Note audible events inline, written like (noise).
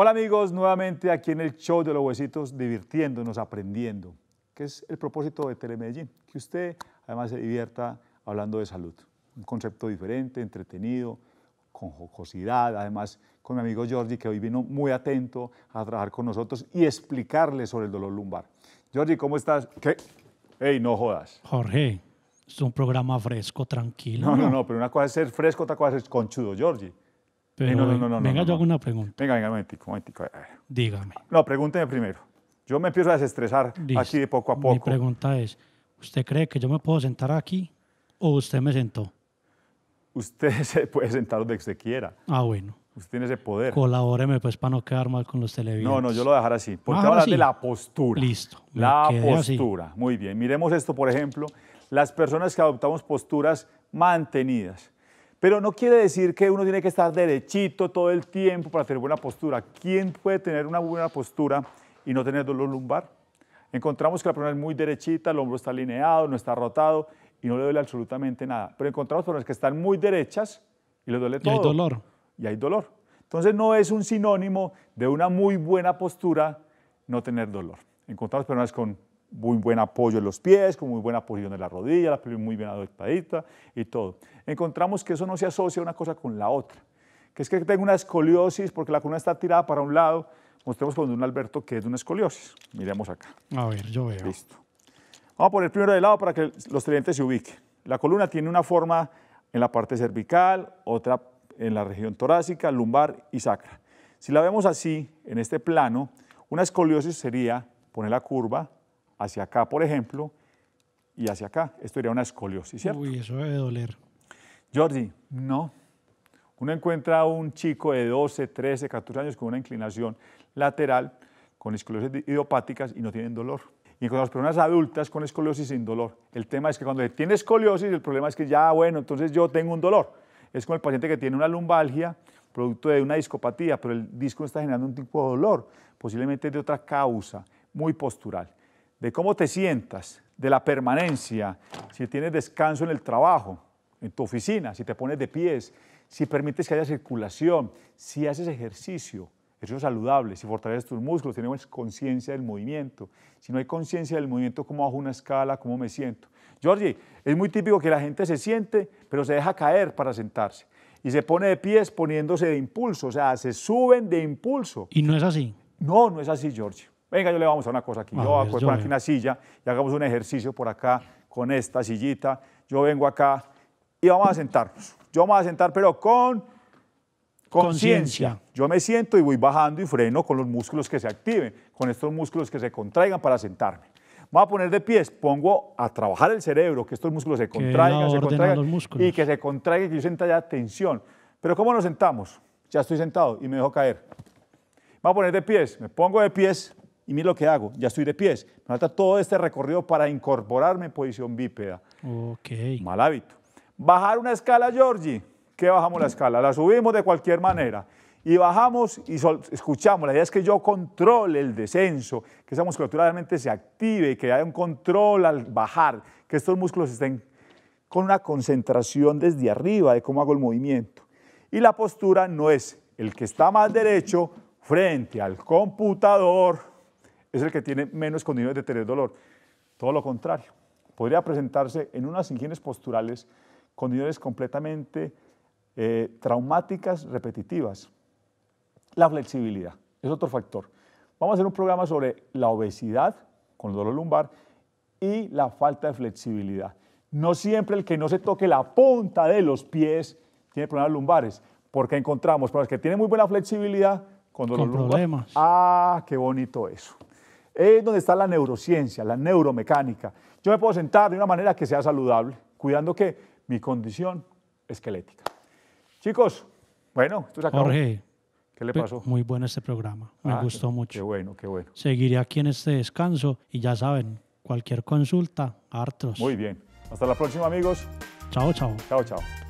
Hola amigos, nuevamente aquí en el show de los huesitos, divirtiéndonos, aprendiendo, que es el propósito de Telemedellín, que usted además se divierta hablando de salud. Un concepto diferente, entretenido, con jocosidad, además con mi amigo Jordi, que hoy vino muy atento a trabajar con nosotros y explicarle sobre el dolor lumbar. Jordi, ¿cómo estás? ¿Qué? ¡Ey, no jodas! Jorge, es un programa fresco, tranquilo. No, no, no, pero una cosa es ser fresco, otra cosa es conchudo, Jordi no, no, no, venga, yo hago una pregunta. Venga, venga, un momentico, un momentico. Eh, eh. Dígame. No, pregúnteme primero. Yo me empiezo a desestresar aquí de poco a poco. Mi pregunta es, ¿usted cree que yo me puedo sentar aquí o usted me sentó? Usted (laughs) se puede sentar donde usted quiera. Ah, bueno. Usted tiene ese poder. Colabóreme pues para no quedar mal con los televisores. No, no, yo lo voy a dejar así. Porque ahora de la postura. Listo. La postura. Muy bien. Miremos esto, por ejemplo. Las personas que adoptamos posturas mantenidas pero no quiere decir que uno tiene que estar derechito todo el tiempo para tener buena postura. ¿Quién puede tener una buena postura y no tener dolor lumbar? Encontramos que la persona es muy derechita, el hombro está alineado, no está rotado y no le duele absolutamente nada. Pero encontramos personas que están muy derechas y les duele todo. Y hay dolor. Y hay dolor. Entonces no es un sinónimo de una muy buena postura no tener dolor. Encontramos personas con muy buen apoyo en los pies, con muy buena posición de la rodilla, la pelvis muy bien adoptadita y todo. Encontramos que eso no se asocia una cosa con la otra, que es que tengo una escoliosis porque la columna está tirada para un lado. Mostremos con un Alberto que es de una escoliosis. Miremos acá. A ver, yo veo. Listo. Vamos a poner primero de lado para que los clientes se ubiquen. La columna tiene una forma en la parte cervical, otra en la región torácica, lumbar y sacra. Si la vemos así, en este plano, una escoliosis sería poner la curva hacia acá, por ejemplo, y hacia acá. Esto sería una escoliosis, ¿cierto? Uy, eso debe doler. Jordi, no. Uno encuentra a un chico de 12, 13, 14 años con una inclinación lateral, con escoliosis idiopáticas y no tienen dolor. Y con las personas adultas con escoliosis sin dolor. El tema es que cuando tiene escoliosis, el problema es que ya, bueno, entonces yo tengo un dolor. Es como el paciente que tiene una lumbalgia producto de una discopatía, pero el disco está generando un tipo de dolor, posiblemente de otra causa, muy postural de cómo te sientas, de la permanencia, si tienes descanso en el trabajo, en tu oficina, si te pones de pies, si permites que haya circulación, si haces ejercicio, eso es saludable, si fortaleces tus músculos, si tienes conciencia del movimiento, si no hay conciencia del movimiento, cómo bajo una escala, cómo me siento. Georgie, es muy típico que la gente se siente, pero se deja caer para sentarse. Y se pone de pies poniéndose de impulso, o sea, se suben de impulso. Y no es así. No, no es así, Jorge. Venga, yo le vamos a una cosa aquí. yo ah, voy a poner aquí una silla y hagamos un ejercicio por acá con esta sillita. Yo vengo acá y vamos a sentarnos. Yo me voy a sentar, pero con conciencia. Yo me siento y voy bajando y freno con los músculos que se activen, con estos músculos que se contraigan para sentarme. Voy a poner de pies, pongo a trabajar el cerebro, que estos músculos se contraigan, se contraigan y que se contraigan, que yo sienta ya tensión. Pero ¿cómo nos sentamos? Ya estoy sentado y me dejo caer. Voy a poner de pies, me pongo de pies, y mira lo que hago, ya estoy de pies. Me falta todo este recorrido para incorporarme en posición bípeda. Ok. Mal hábito. Bajar una escala, Georgie. ¿Qué bajamos la escala? La subimos de cualquier manera. Y bajamos y escuchamos. La idea es que yo controle el descenso, que esa musculatura realmente se active, y que haya un control al bajar, que estos músculos estén con una concentración desde arriba de cómo hago el movimiento. Y la postura no es el que está más derecho frente al computador es el que tiene menos condiciones de tener dolor. Todo lo contrario, podría presentarse en unas higienes posturales condiciones completamente eh, traumáticas, repetitivas. La flexibilidad es otro factor. Vamos a hacer un programa sobre la obesidad con dolor lumbar y la falta de flexibilidad. No siempre el que no se toque la punta de los pies tiene problemas lumbares, porque encontramos personas que tienen muy buena flexibilidad con dolor lumbar. Problemas. Ah, qué bonito eso es donde está la neurociencia, la neuromecánica. Yo me puedo sentar de una manera que sea saludable, cuidando que mi condición esquelética. Chicos, bueno, esto se acabó. Jorge, ¿qué le pasó? Muy bueno este programa, me ah, gustó mucho. Qué bueno, qué bueno. Seguiré aquí en este descanso y ya saben, cualquier consulta, Artros. Muy bien. Hasta la próxima, amigos. Chao, chao. Chao, chao.